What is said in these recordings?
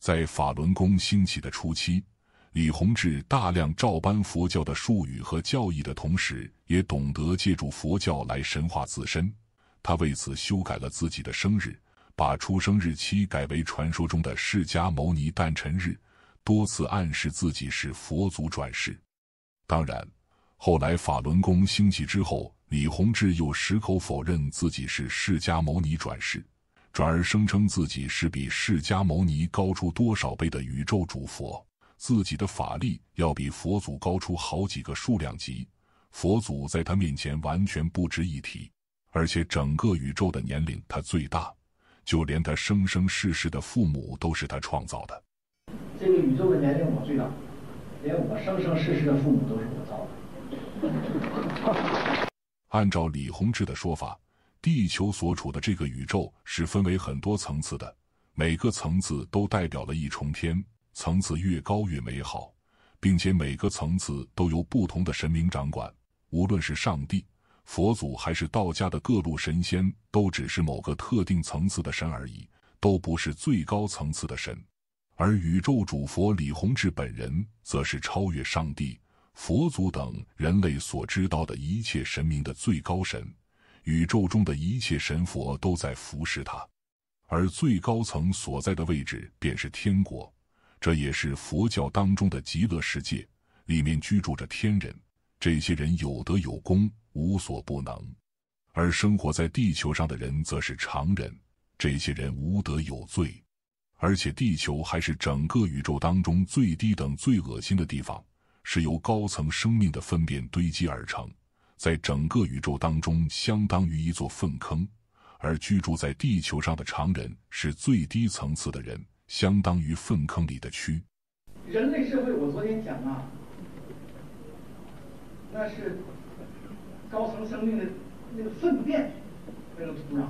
在法轮功兴起的初期，李洪志大量照搬佛教的术语和教义的同时，也懂得借助佛教来神化自身。他为此修改了自己的生日，把出生日期改为传说中的释迦牟尼诞辰日，多次暗示自己是佛祖转世。当然，后来法轮功兴起之后，李洪志又矢口否认自己是释迦牟尼转世。转而声称自己是比释迦牟尼高出多少倍的宇宙主佛，自己的法力要比佛祖高出好几个数量级，佛祖在他面前完全不值一提。而且整个宇宙的年龄他最大，就连他生生世世的父母都是他创造的。这个宇宙的年龄我最大，连我生生世世的父母都是我造的。按照李洪志的说法。地球所处的这个宇宙是分为很多层次的，每个层次都代表了一重天，层次越高越美好，并且每个层次都由不同的神明掌管。无论是上帝、佛祖，还是道家的各路神仙，都只是某个特定层次的神而已，都不是最高层次的神。而宇宙主佛李洪志本人，则是超越上帝、佛祖等人类所知道的一切神明的最高神。宇宙中的一切神佛都在服侍他，而最高层所在的位置便是天国，这也是佛教当中的极乐世界，里面居住着天人。这些人有德有功，无所不能；而生活在地球上的人则是常人，这些人无德有罪。而且地球还是整个宇宙当中最低等、最恶心的地方，是由高层生命的粪便堆积而成。在整个宇宙当中，相当于一座粪坑，而居住在地球上的常人是最低层次的人，相当于粪坑里的蛆。人类社会，我昨天讲啊，那是高层生命的那个粪便，那个土壤。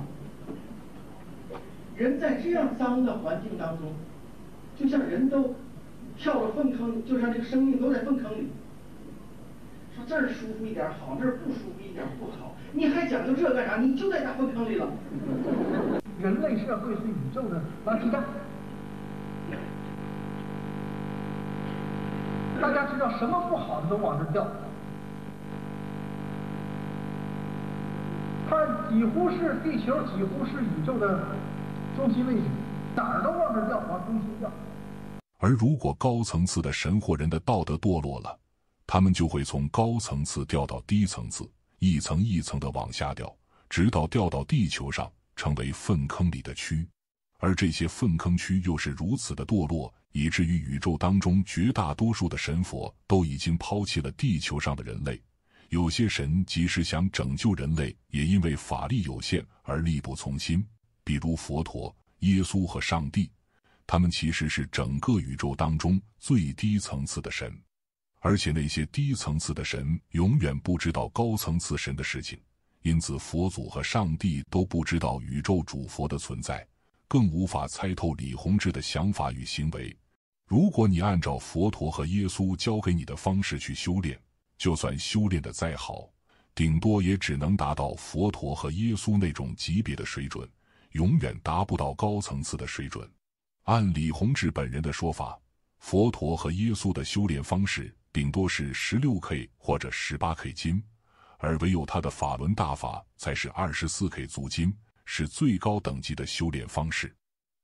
人在这样脏的环境当中，就像人都跳了粪坑，就像这个生命都在粪坑里。这儿舒服一点好，这儿不舒服一点不好。你还讲究这干啥？你就在那粪坑里了。人类社会是宇宙的垃圾站。大家知道什么不好的都往这掉，它几乎是地球，几乎是宇宙的中心位置，哪儿都往这掉，往中心掉。而如果高层次的神或人的道德堕落了，他们就会从高层次掉到低层次，一层一层的往下掉，直到掉到地球上，成为粪坑里的蛆。而这些粪坑蛆又是如此的堕落，以至于宇宙当中绝大多数的神佛都已经抛弃了地球上的人类。有些神即使想拯救人类，也因为法力有限而力不从心。比如佛陀、耶稣和上帝，他们其实是整个宇宙当中最低层次的神。而且那些低层次的神永远不知道高层次神的事情，因此佛祖和上帝都不知道宇宙主佛的存在，更无法猜透李洪志的想法与行为。如果你按照佛陀和耶稣教给你的方式去修炼，就算修炼的再好，顶多也只能达到佛陀和耶稣那种级别的水准，永远达不到高层次的水准。按李洪志本人的说法，佛陀和耶稣的修炼方式。顶多是十六 K 或者十八 K 金，而唯有他的法轮大法才是二十四 K 足金，是最高等级的修炼方式。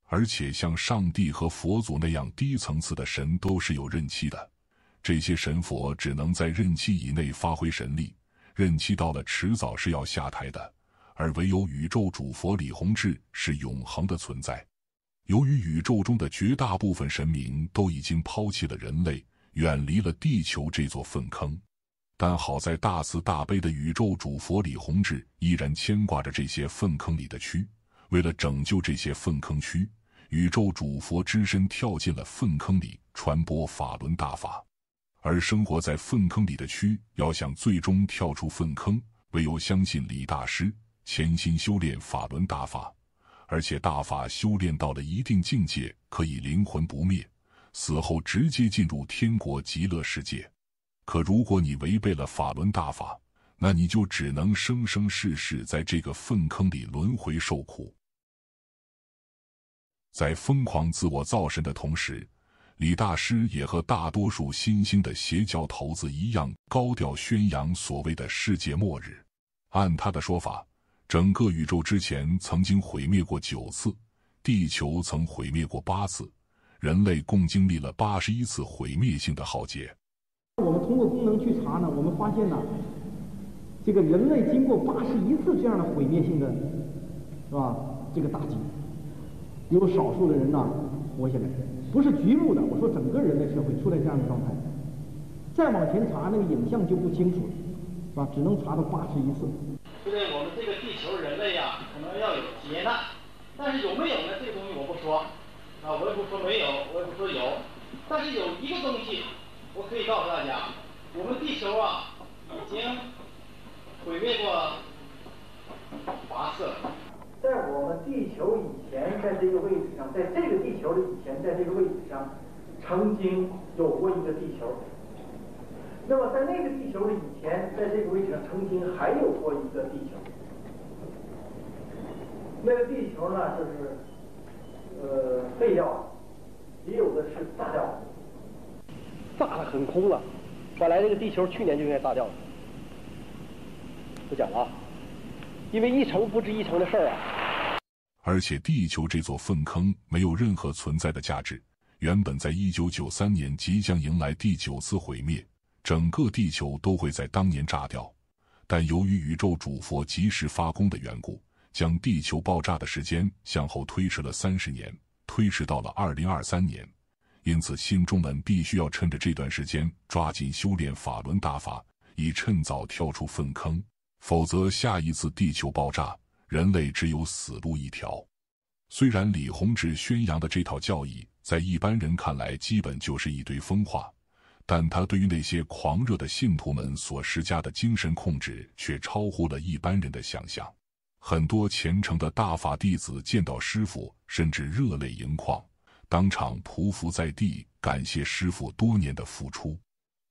而且，像上帝和佛祖那样低层次的神都是有任期的，这些神佛只能在任期以内发挥神力，任期到了迟早是要下台的。而唯有宇宙主佛李洪志是永恒的存在。由于宇宙中的绝大部分神明都已经抛弃了人类。远离了地球这座粪坑，但好在大慈大悲的宇宙主佛李洪志依然牵挂着这些粪坑里的蛆。为了拯救这些粪坑蛆，宇宙主佛只身跳进了粪坑里传播法轮大法。而生活在粪坑里的蛆要想最终跳出粪坑，唯有相信李大师，潜心修炼法轮大法，而且大法修炼到了一定境界，可以灵魂不灭。死后直接进入天国极乐世界，可如果你违背了法轮大法，那你就只能生生世世在这个粪坑里轮回受苦。在疯狂自我造神的同时，李大师也和大多数新兴的邪教头子一样，高调宣扬所谓的世界末日。按他的说法，整个宇宙之前曾经毁灭过九次，地球曾毁灭过八次。人类共经历了八十一次毁灭性的浩劫。我们通过功能去查呢，我们发现呢，这个人类经过八十一次这样的毁灭性的，是吧？这个打击，有少数的人呢活下来，不是局部的，我说整个人类社会出来这样的状态。再往前查那个影像就不清楚了，是吧？只能查到八十一次。现在我们这个地球人类呀，可能要有劫难，但是有没有呢？这个东西我不说。啊，我也不说没有，我也不说有，但是有一个东西，我可以告诉大家，我们地球啊已经毁灭过八次。在我们地球以前，在这个位置上，在这个地球的以前，在这个位置上，曾经有过一个地球。那么在那个地球的以前，在这个位置上，曾经还有过一个地球。那个地球呢，就是。呃，废掉，也有的是炸掉，炸的很空了。本来这个地球去年就应该炸掉，不讲了，因为一成不值一成的事儿啊。而且地球这座粪坑没有任何存在的价值。原本在1993年即将迎来第九次毁灭，整个地球都会在当年炸掉，但由于宇宙主佛及时发功的缘故。将地球爆炸的时间向后推迟了三十年，推迟到了二零二三年。因此，信众们必须要趁着这段时间抓紧修炼法轮大法，以趁早跳出粪坑。否则，下一次地球爆炸，人类只有死路一条。虽然李洪志宣扬的这套教义在一般人看来基本就是一堆疯话，但他对于那些狂热的信徒们所施加的精神控制，却超乎了一般人的想象。很多虔诚的大法弟子见到师傅，甚至热泪盈眶，当场匍匐在地，感谢师傅多年的付出。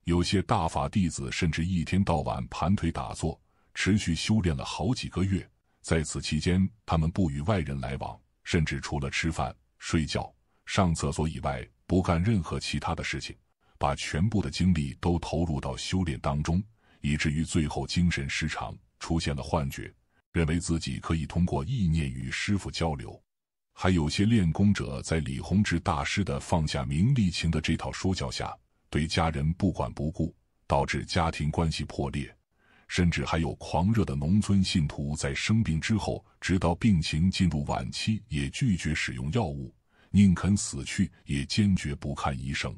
有些大法弟子甚至一天到晚盘腿打坐，持续修炼了好几个月。在此期间，他们不与外人来往，甚至除了吃饭、睡觉、上厕所以外，不干任何其他的事情，把全部的精力都投入到修炼当中，以至于最后精神失常，出现了幻觉。认为自己可以通过意念与师傅交流，还有些练功者在李洪志大师的放下名利情的这套说教下，对家人不管不顾，导致家庭关系破裂。甚至还有狂热的农村信徒在生病之后，直到病情进入晚期，也拒绝使用药物，宁肯死去也坚决不看医生。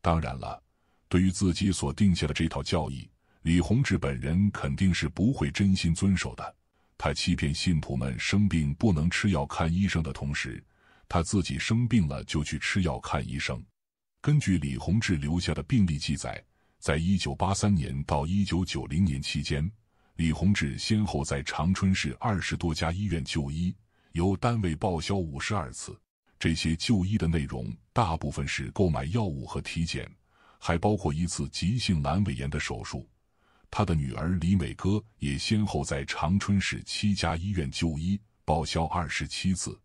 当然了，对于自己所定下的这套教义，李洪志本人肯定是不会真心遵守的。他欺骗信徒们生病不能吃药看医生的同时，他自己生病了就去吃药看医生。根据李洪志留下的病历记载，在一九八三年到一九九零年期间，李洪志先后在长春市二十多家医院就医，由单位报销五十二次。这些就医的内容大部分是购买药物和体检，还包括一次急性阑尾炎的手术。他的女儿李美歌也先后在长春市七家医院就医，报销二十七次。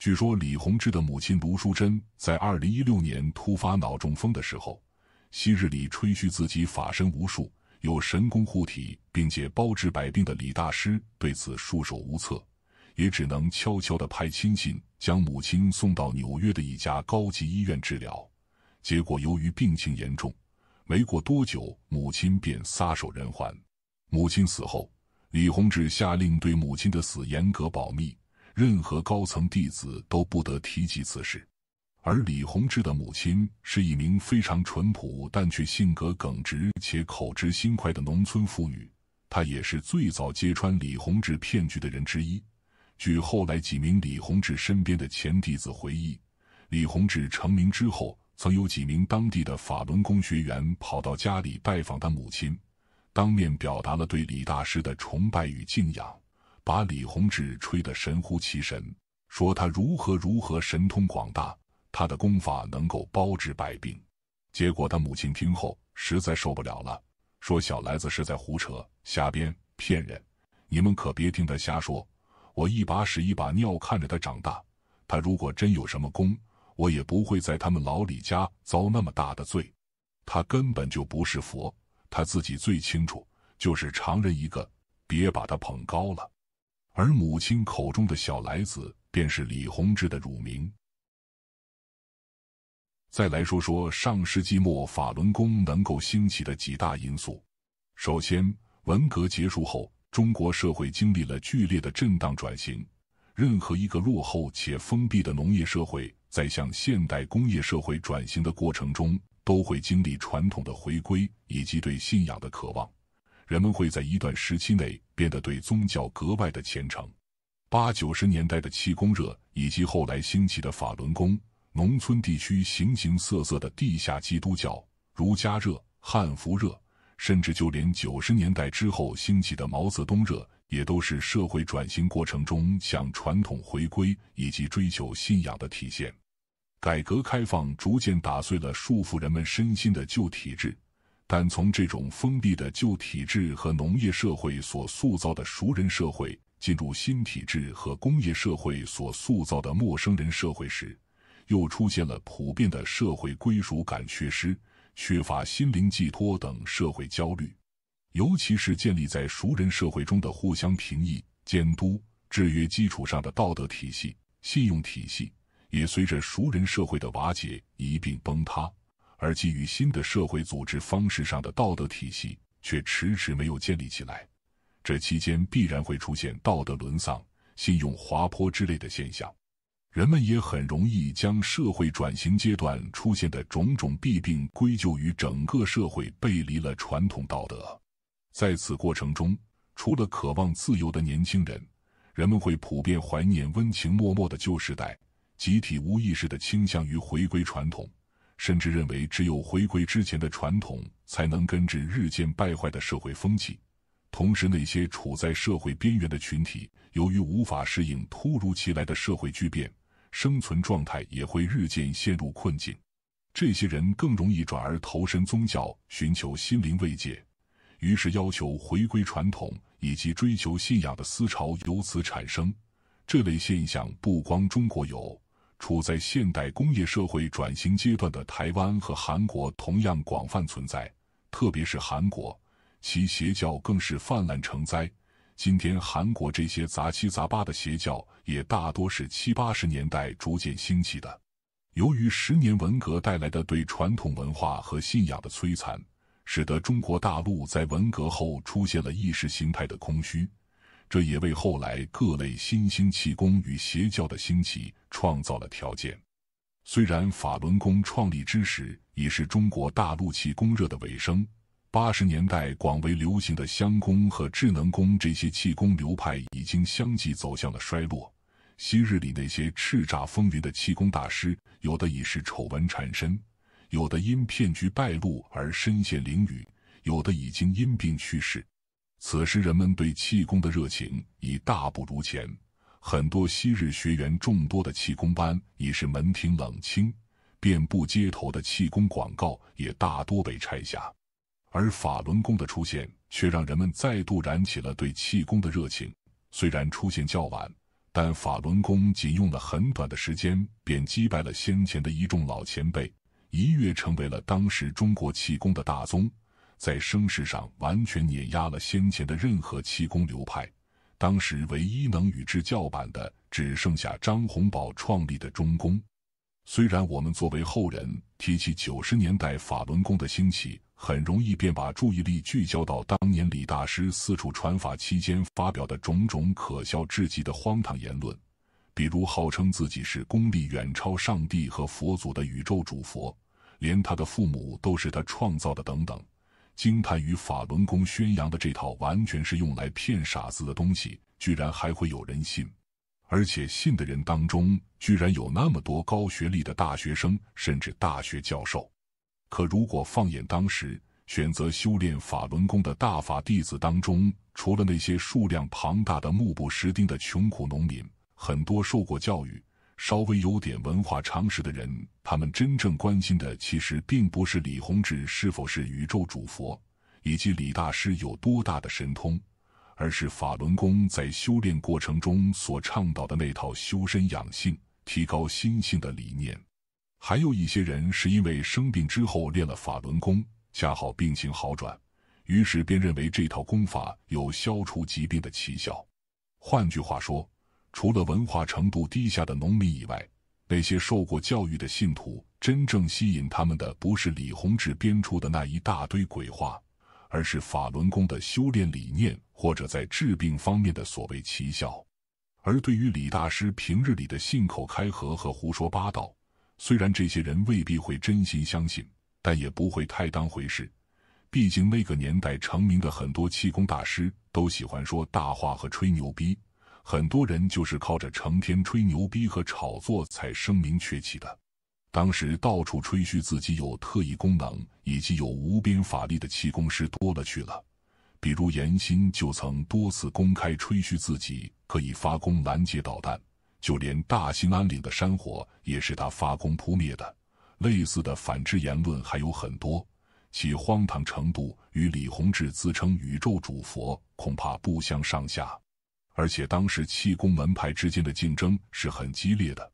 据说李洪志的母亲卢淑珍在二零一六年突发脑中风的时候，昔日里吹嘘自己法身无数，有神功护体，并且包治百病的李大师对此束手无策，也只能悄悄地派亲信将母亲送到纽约的一家高级医院治疗，结果由于病情严重。没过多久，母亲便撒手人寰。母亲死后，李洪志下令对母亲的死严格保密，任何高层弟子都不得提及此事。而李洪志的母亲是一名非常淳朴，但却性格耿直且口直心快的农村妇女。她也是最早揭穿李洪志骗局的人之一。据后来几名李洪志身边的前弟子回忆，李洪志成名之后。曾有几名当地的法轮功学员跑到家里拜访他母亲，当面表达了对李大师的崇拜与敬仰，把李洪志吹得神乎其神，说他如何如何神通广大，他的功法能够包治百病。结果他母亲听后实在受不了了，说：“小来子是在胡扯、瞎编、骗人，你们可别听他瞎说。我一把屎一把尿看着他长大，他如果真有什么功。”我也不会在他们老李家遭那么大的罪，他根本就不是佛，他自己最清楚，就是常人一个，别把他捧高了。而母亲口中的小来子，便是李洪志的乳名。再来说说上世纪末法轮功能够兴起的几大因素：首先，文革结束后，中国社会经历了剧烈的震荡转型。任何一个落后且封闭的农业社会，在向现代工业社会转型的过程中，都会经历传统的回归以及对信仰的渴望。人们会在一段时期内变得对宗教格外的虔诚。八九十年代的气功热，以及后来兴起的法轮功，农村地区形形色色的地下基督教、儒家热、汉服热，甚至就连九十年代之后兴起的毛泽东热。也都是社会转型过程中向传统回归以及追求信仰的体现。改革开放逐渐打碎了束缚人们身心的旧体制，但从这种封闭的旧体制和农业社会所塑造的熟人社会，进入新体制和工业社会所塑造的陌生人社会时，又出现了普遍的社会归属感缺失、缺乏心灵寄托等社会焦虑。尤其是建立在熟人社会中的互相评议、监督、制约基础上的道德体系、信用体系，也随着熟人社会的瓦解一并崩塌；而基于新的社会组织方式上的道德体系却迟迟没有建立起来。这期间必然会出现道德沦丧、信用滑坡之类的现象，人们也很容易将社会转型阶段出现的种种弊病归咎于整个社会背离了传统道德。在此过程中，除了渴望自由的年轻人，人们会普遍怀念温情脉脉的旧时代，集体无意识的倾向于回归传统，甚至认为只有回归之前的传统，才能根治日渐败坏的社会风气。同时，那些处在社会边缘的群体，由于无法适应突如其来的社会巨变，生存状态也会日渐陷入困境。这些人更容易转而投身宗教，寻求心灵慰藉。于是，要求回归传统以及追求信仰的思潮由此产生。这类现象不光中国有，处在现代工业社会转型阶段的台湾和韩国同样广泛存在。特别是韩国，其邪教更是泛滥成灾。今天，韩国这些杂七杂八的邪教也大多是七八十年代逐渐兴起的。由于十年文革带来的对传统文化和信仰的摧残。使得中国大陆在文革后出现了意识形态的空虚，这也为后来各类新兴气功与邪教的兴起创造了条件。虽然法轮功创立之时已是中国大陆气功热的尾声，八十年代广为流行的香功和智能功这些气功流派已经相继走向了衰落，昔日里那些叱咤风云的气功大师，有的已是丑闻缠身。有的因骗局败露而身陷囹圄，有的已经因病去世。此时，人们对气功的热情已大不如前，很多昔日学员众多的气功班已是门庭冷清，遍布街头的气功广告也大多被拆下。而法轮功的出现却让人们再度燃起了对气功的热情。虽然出现较晚，但法轮功仅用了很短的时间便击败了先前的一众老前辈。一跃成为了当时中国气功的大宗，在声势上完全碾压了先前的任何气功流派。当时唯一能与之叫板的只剩下张洪宝创立的中宫。虽然我们作为后人提起九十年代法轮功的兴起，很容易便把注意力聚焦到当年李大师四处传法期间发表的种种可笑至极的荒唐言论。比如号称自己是功力远超上帝和佛祖的宇宙主佛，连他的父母都是他创造的等等，惊叹于法轮功宣扬的这套完全是用来骗傻子的东西，居然还会有人信，而且信的人当中居然有那么多高学历的大学生，甚至大学教授。可如果放眼当时选择修炼法轮功的大法弟子当中，除了那些数量庞大的目不识丁的穷苦农民。很多受过教育、稍微有点文化常识的人，他们真正关心的其实并不是李洪志是否是宇宙主佛，以及李大师有多大的神通，而是法轮功在修炼过程中所倡导的那套修身养性、提高心性的理念。还有一些人是因为生病之后练了法轮功，恰好病情好转，于是便认为这套功法有消除疾病的奇效。换句话说。除了文化程度低下的农民以外，那些受过教育的信徒真正吸引他们的，不是李洪志编出的那一大堆鬼话，而是法轮功的修炼理念或者在治病方面的所谓奇效。而对于李大师平日里的信口开河和胡说八道，虽然这些人未必会真心相信，但也不会太当回事。毕竟那个年代成名的很多气功大师都喜欢说大话和吹牛逼。很多人就是靠着成天吹牛逼和炒作才声名鹊起的。当时到处吹嘘自己有特异功能以及有无边法力的气功师多了去了，比如严心就曾多次公开吹嘘自己可以发功拦截导弹，就连大兴安岭的山火也是他发功扑灭的。类似的反制言论还有很多，其荒唐程度与李洪志自称宇宙主佛恐怕不相上下。而且当时气功门派之间的竞争是很激烈的，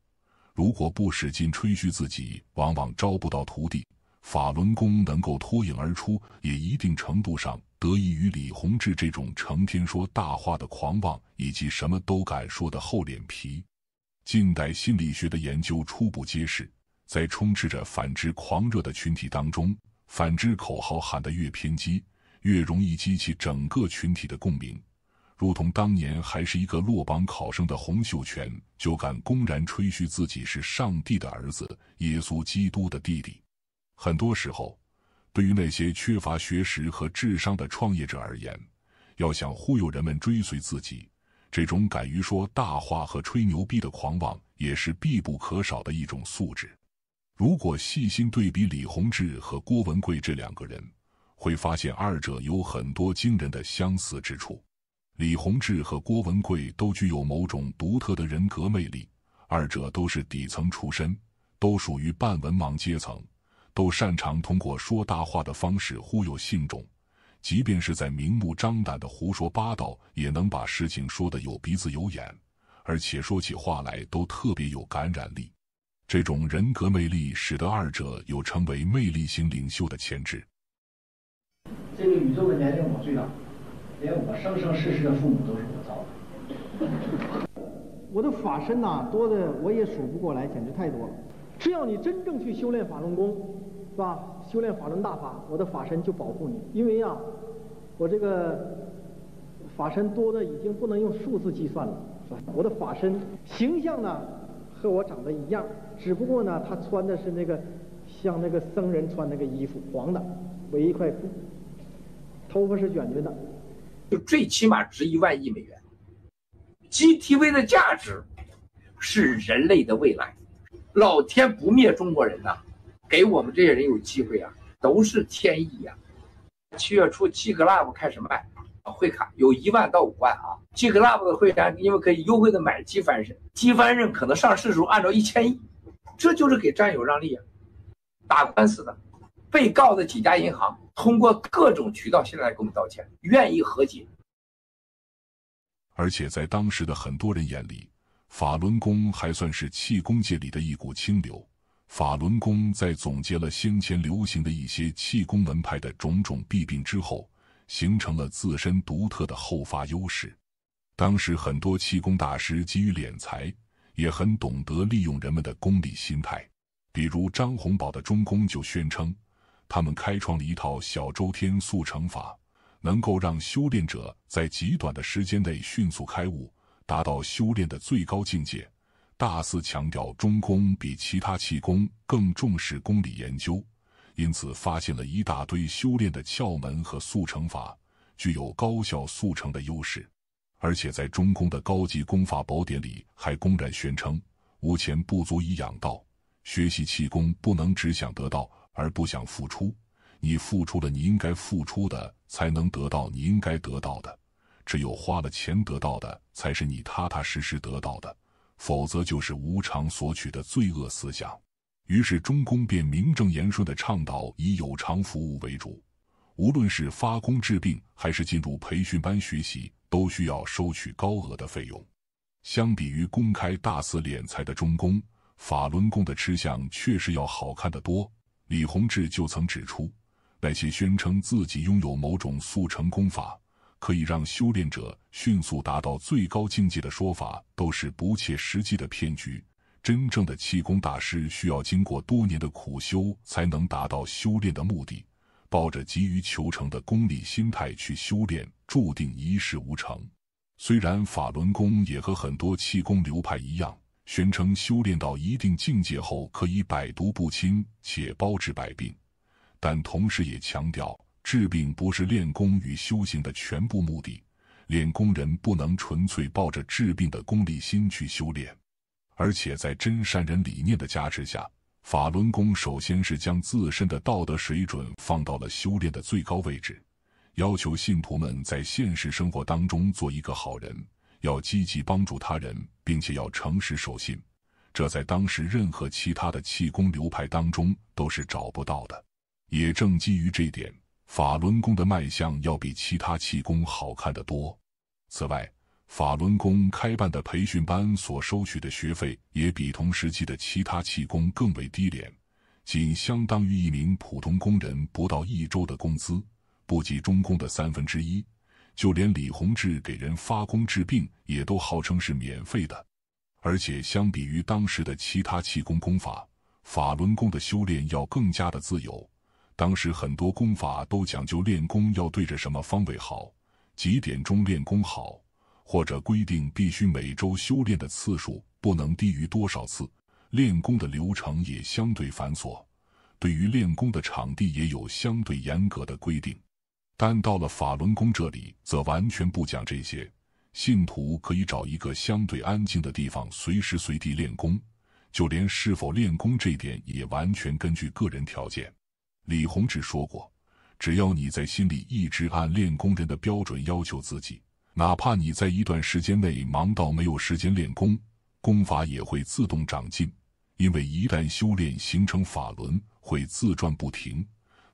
如果不使劲吹嘘自己，往往招不到徒弟。法轮功能够脱颖而出，也一定程度上得益于李洪志这种成天说大话的狂妄以及什么都敢说的厚脸皮。近代心理学的研究初步揭示，在充斥着反之狂热的群体当中，反之口号喊得越偏激，越容易激起整个群体的共鸣。如同当年还是一个落榜考生的洪秀全，就敢公然吹嘘自己是上帝的儿子、耶稣基督的弟弟。很多时候，对于那些缺乏学识和智商的创业者而言，要想忽悠人们追随自己，这种敢于说大话和吹牛逼的狂妄也是必不可少的一种素质。如果细心对比李洪志和郭文贵这两个人，会发现二者有很多惊人的相似之处。李洪志和郭文贵都具有某种独特的人格魅力，二者都是底层出身，都属于半文盲阶层，都擅长通过说大话的方式忽悠信众，即便是在明目张胆的胡说八道，也能把事情说得有鼻子有眼，而且说起话来都特别有感染力。这种人格魅力使得二者有成为魅力型领袖的潜质。这个宇宙的年龄我最大。连我生生世世的父母都是我造的，我的法身呐多的我也数不过来，简直太多了。只要你真正去修炼法轮功，是吧？修炼法轮大法，我的法身就保护你。因为啊，我这个法身多的已经不能用数字计算了，是吧？我的法身形象呢和我长得一样，只不过呢他穿的是那个像那个僧人穿那个衣服，黄的围一块布，头发是卷着的。最起码值一万亿美元，GTV 的价值是人类的未来。老天不灭中国人呐，给我们这些人有机会啊，都是天意呀。七月初，G Club 开始卖啊，会卡有一万到五万啊。G Club 的会员因为可以优惠的买机翻身，机翻身可能上市时候按照一千亿，这就是给战友让利啊，打官司的。被告的几家银行通过各种渠道，现在给我们道歉，愿意和解。而且在当时的很多人眼里，法轮功还算是气功界里的一股清流。法轮功在总结了先前流行的一些气功门派的种种弊病之后，形成了自身独特的后发优势。当时很多气功大师急于敛财，也很懂得利用人们的功利心态，比如张洪宝的中功就宣称。他们开创了一套小周天速成法，能够让修炼者在极短的时间内迅速开悟，达到修炼的最高境界。大肆强调中宫比其他气功更重视功理研究，因此发现了一大堆修炼的窍门和速成法，具有高效速成的优势。而且在中宫的高级功法宝典里，还公然宣称：无钱不足以养道，学习气功不能只想得到，而不想付出，你付出了，你应该付出的才能得到你应该得到的。只有花了钱得到的，才是你踏踏实实得到的，否则就是无偿索取的罪恶思想。于是中公便名正言顺地倡导以有偿服务为主，无论是发工治病，还是进入培训班学习，都需要收取高额的费用。相比于公开大肆敛财的中公，法轮功的吃相确实要好看得多。李洪志就曾指出，那些宣称自己拥有某种速成功法，可以让修炼者迅速达到最高境界的说法，都是不切实际的骗局。真正的气功大师需要经过多年的苦修才能达到修炼的目的，抱着急于求成的功利心态去修炼，注定一事无成。虽然法轮功也和很多气功流派一样。宣称修炼到一定境界后可以百毒不侵且包治百病，但同时也强调治病不是练功与修行的全部目的。练功人不能纯粹抱着治病的功利心去修炼，而且在真善人理念的加持下，法轮功首先是将自身的道德水准放到了修炼的最高位置，要求信徒们在现实生活当中做一个好人。要积极帮助他人，并且要诚实守信，这在当时任何其他的气功流派当中都是找不到的。也正基于这点，法轮功的脉象要比其他气功好看得多。此外，法轮功开办的培训班所收取的学费也比同时期的其他气功更为低廉，仅相当于一名普通工人不到一周的工资，不及中工的三分之一。就连李洪志给人发功治病，也都号称是免费的。而且，相比于当时的其他气功功法，法轮功的修炼要更加的自由。当时很多功法都讲究练功要对着什么方位好，几点钟练功好，或者规定必须每周修炼的次数不能低于多少次。练功的流程也相对繁琐，对于练功的场地也有相对严格的规定。但到了法轮功这里，则完全不讲这些。信徒可以找一个相对安静的地方，随时随地练功，就连是否练功这点，也完全根据个人条件。李洪志说过，只要你在心里一直按练功人的标准要求自己，哪怕你在一段时间内忙到没有时间练功，功法也会自动长进，因为一旦修炼形成法轮，会自转不停。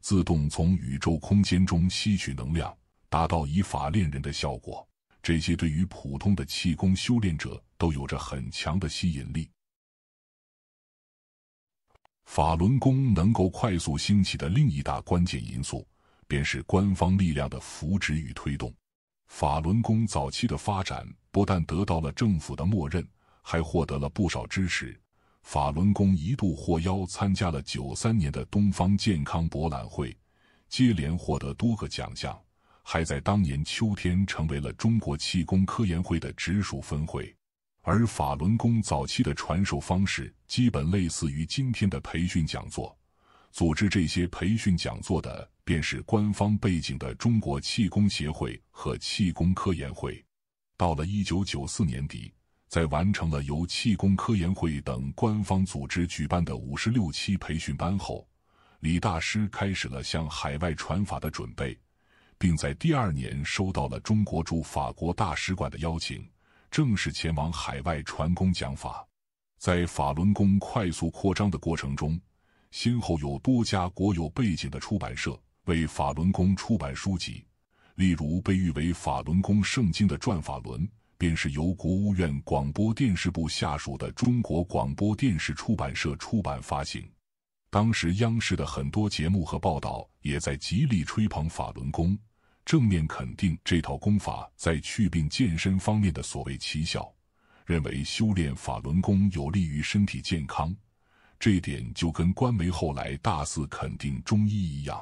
自动从宇宙空间中吸取能量，达到以法炼人的效果。这些对于普通的气功修炼者都有着很强的吸引力。法轮功能够快速兴起的另一大关键因素，便是官方力量的扶植与推动。法轮功早期的发展，不但得到了政府的默认，还获得了不少支持。法轮功一度获邀参加了九三年的东方健康博览会，接连获得多个奖项，还在当年秋天成为了中国气功科研会的直属分会。而法轮功早期的传授方式基本类似于今天的培训讲座，组织这些培训讲座的便是官方背景的中国气功协会和气功科研会。到了一九九四年底。在完成了由气功科研会等官方组织举办的五十六期培训班后，李大师开始了向海外传法的准备，并在第二年收到了中国驻法国大使馆的邀请，正式前往海外传功讲法。在法轮功快速扩张的过程中，先后有多家国有背景的出版社为法轮功出版书籍，例如被誉为法轮功“圣经”的《转法轮》。便是由国务院广播电视部下属的中国广播电视出版社出版发行。当时，央视的很多节目和报道也在极力吹捧法轮功，正面肯定这套功法在祛病健身方面的所谓奇效，认为修炼法轮功有利于身体健康。这点就跟官媒后来大肆肯定中医一样。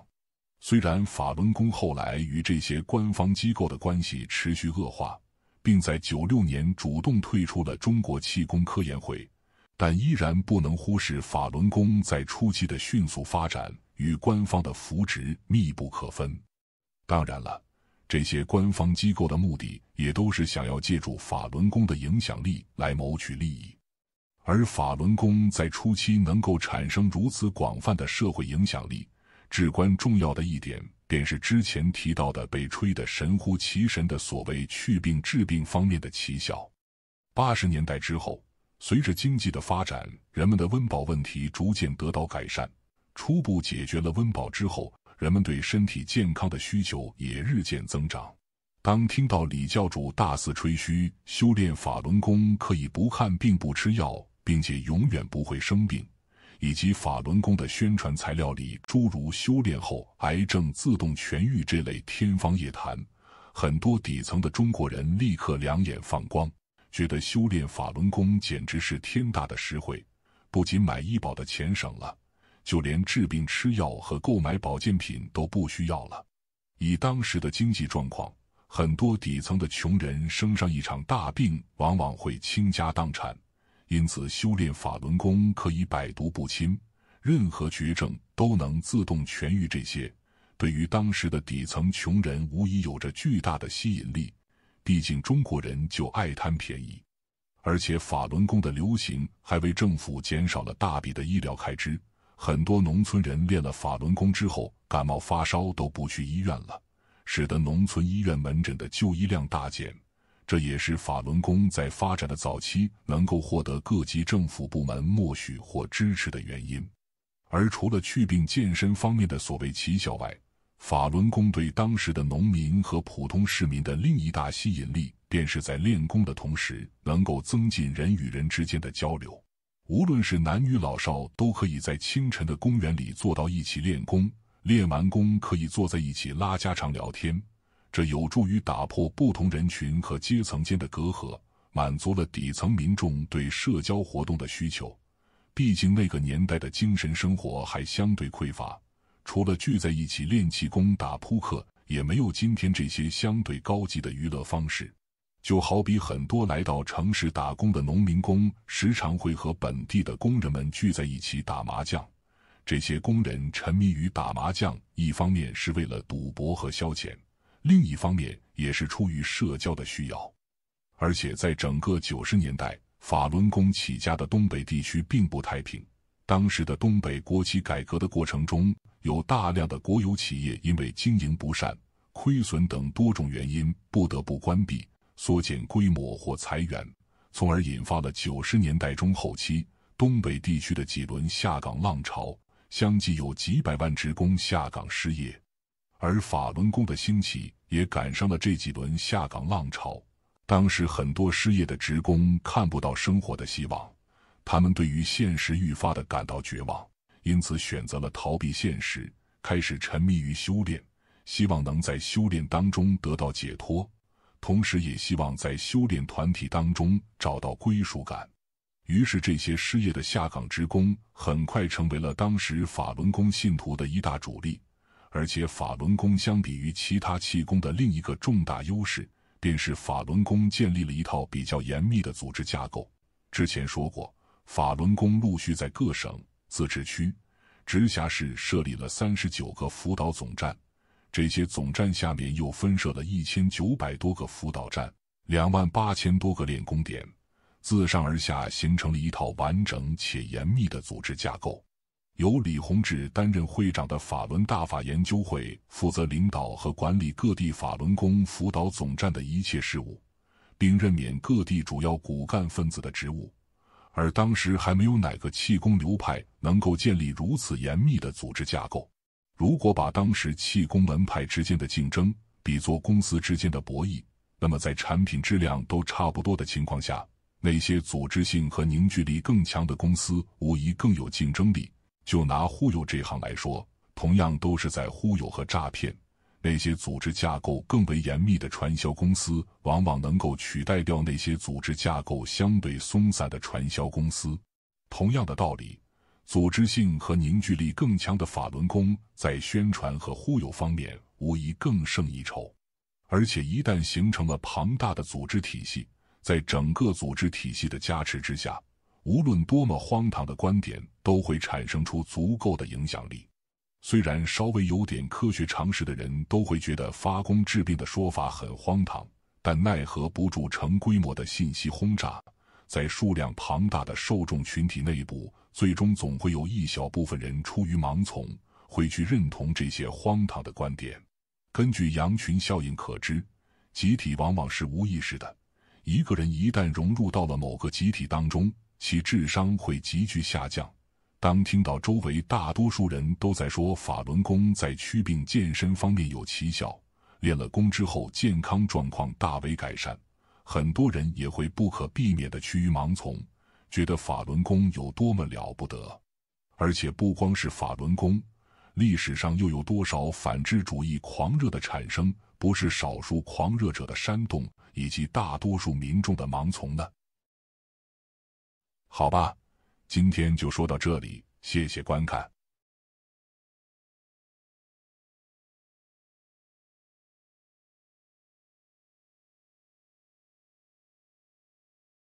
虽然法轮功后来与这些官方机构的关系持续恶化。并在九六年主动退出了中国气功科研会，但依然不能忽视法轮功在初期的迅速发展与官方的扶植密不可分。当然了，这些官方机构的目的也都是想要借助法轮功的影响力来谋取利益，而法轮功在初期能够产生如此广泛的社会影响力，至关重要的一点。便是之前提到的被吹得神乎其神的所谓去病治病方面的奇效。八十年代之后，随着经济的发展，人们的温饱问题逐渐得到改善，初步解决了温饱之后，人们对身体健康的需求也日渐增长。当听到李教主大肆吹嘘修炼法轮功可以不看病不吃药，并且永远不会生病。以及法轮功的宣传材料里，诸如修炼后癌症自动痊愈这类天方夜谭，很多底层的中国人立刻两眼放光，觉得修炼法轮功简直是天大的实惠，不仅买医保的钱省了，就连治病吃药和购买保健品都不需要了。以当时的经济状况，很多底层的穷人生上一场大病，往往会倾家荡产。因此，修炼法轮功可以百毒不侵，任何绝症都能自动痊愈。这些对于当时的底层穷人无疑有着巨大的吸引力。毕竟中国人就爱贪便宜，而且法轮功的流行还为政府减少了大笔的医疗开支。很多农村人练了法轮功之后，感冒发烧都不去医院了，使得农村医院门诊的就医量大减。这也是法轮功在发展的早期能够获得各级政府部门默许或支持的原因。而除了祛病健身方面的所谓奇效外，法轮功对当时的农民和普通市民的另一大吸引力，便是在练功的同时能够增进人与人之间的交流。无论是男女老少，都可以在清晨的公园里坐到一起练功，练完功可以坐在一起拉家常聊天。这有助于打破不同人群和阶层间的隔阂，满足了底层民众对社交活动的需求。毕竟那个年代的精神生活还相对匮乏，除了聚在一起练气功、打扑克，也没有今天这些相对高级的娱乐方式。就好比很多来到城市打工的农民工，时常会和本地的工人们聚在一起打麻将。这些工人沉迷于打麻将，一方面是为了赌博和消遣。另一方面，也是出于社交的需要，而且在整个九十年代，法轮功起家的东北地区并不太平。当时的东北国企改革的过程中，有大量的国有企业因为经营不善、亏损等多种原因，不得不关闭、缩减规模或裁员，从而引发了九十年代中后期东北地区的几轮下岗浪潮，相继有几百万职工下岗失业。而法轮功的兴起也赶上了这几轮下岗浪潮。当时很多失业的职工看不到生活的希望，他们对于现实愈发的感到绝望，因此选择了逃避现实，开始沉迷于修炼，希望能在修炼当中得到解脱，同时也希望在修炼团体当中找到归属感。于是，这些失业的下岗职工很快成为了当时法轮功信徒的一大主力。而且，法轮功相比于其他气功的另一个重大优势，便是法轮功建立了一套比较严密的组织架构。之前说过，法轮功陆续在各省、自治区、直辖市设立了三十九个辅导总站，这些总站下面又分设了一千九百多个辅导站，两万八千多个练功点，自上而下形成了一套完整且严密的组织架构。由李洪志担任会长的法轮大法研究会，负责领导和管理各地法轮功辅导总站的一切事务，并任免各地主要骨干分子的职务。而当时还没有哪个气功流派能够建立如此严密的组织架构。如果把当时气功门派之间的竞争比作公司之间的博弈，那么在产品质量都差不多的情况下，那些组织性和凝聚力更强的公司，无疑更有竞争力。就拿忽悠这行来说，同样都是在忽悠和诈骗。那些组织架构更为严密的传销公司，往往能够取代掉那些组织架构相对松散的传销公司。同样的道理，组织性和凝聚力更强的法轮功，在宣传和忽悠方面无疑更胜一筹。而且，一旦形成了庞大的组织体系，在整个组织体系的加持之下。无论多么荒唐的观点，都会产生出足够的影响力。虽然稍微有点科学常识的人都会觉得发功治病的说法很荒唐，但奈何不住成规模的信息轰炸，在数量庞大的受众群体内部，最终总会有一小部分人出于盲从，会去认同这些荒唐的观点。根据羊群效应可知，集体往往是无意识的。一个人一旦融入到了某个集体当中，其智商会急剧下降。当听到周围大多数人都在说法轮功在祛病健身方面有奇效，练了功之后健康状况大为改善，很多人也会不可避免地趋于盲从，觉得法轮功有多么了不得。而且不光是法轮功，历史上又有多少反智主义狂热的产生，不是少数狂热者的煽动以及大多数民众的盲从呢？好吧，今天就说到这里，谢谢观看。